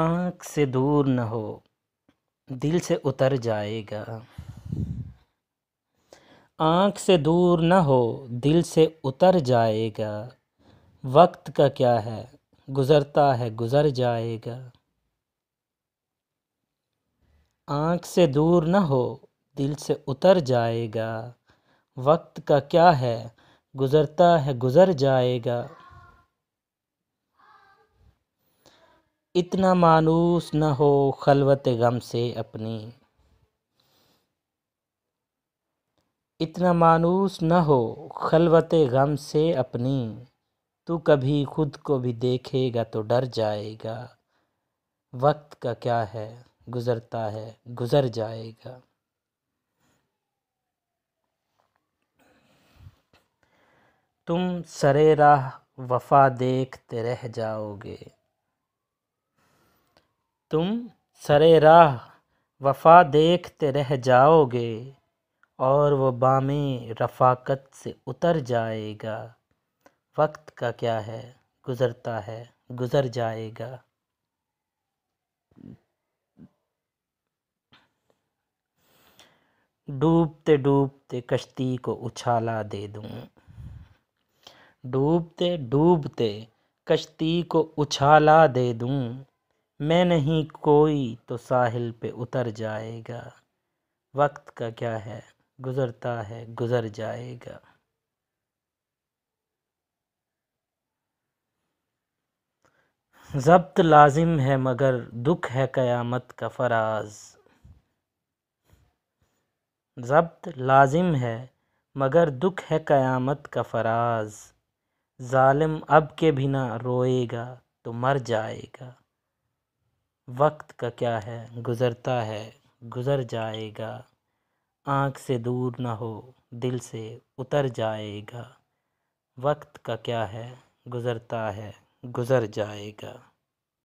आँख से दूर न हो दिल से उतर जाएगा आँख से दूर न हो दिल से उतर जाएगा वक्त का क्या है गुज़रता है गुज़र जाएगा आँख से दूर न हो दिल से उतर जाएगा वक्त का क्या है गुज़रता है गुज़र जाएगा इतना मानूस न हो खलवत गम से अपनी इतना मानूस न हो खलवत गम से अपनी तू कभी खुद को भी देखेगा तो डर जाएगा वक्त का क्या है गुज़रता है गुज़र जाएगा तुम सरे राह वफा देखते रह जाओगे तुम सरे राह वफा देखते रह जाओगे और वो बामे रफाकत से उतर जाएगा वक्त का क्या है गुज़रता है गुज़र जाएगा डूबते डूबते कश्ती को उछाला दे दूँ डूबते डूबते कश्ती को उछाला दे दूँ मैं नहीं कोई तो साहिल पे उतर जाएगा वक्त का क्या है गुज़रता है गुज़र जाएगा जब्त लाजिम है मगर दुख है क़यामत का फराज जब्त लाजिम है मगर दुख है क़यामत का फराज ालिम अब के बिना रोएगा तो मर जाएगा वक्त का क्या है गुज़रता है गुज़र जाएगा आँख से दूर ना हो दिल से उतर जाएगा वक्त का क्या है गुज़रता है गुज़र जाएगा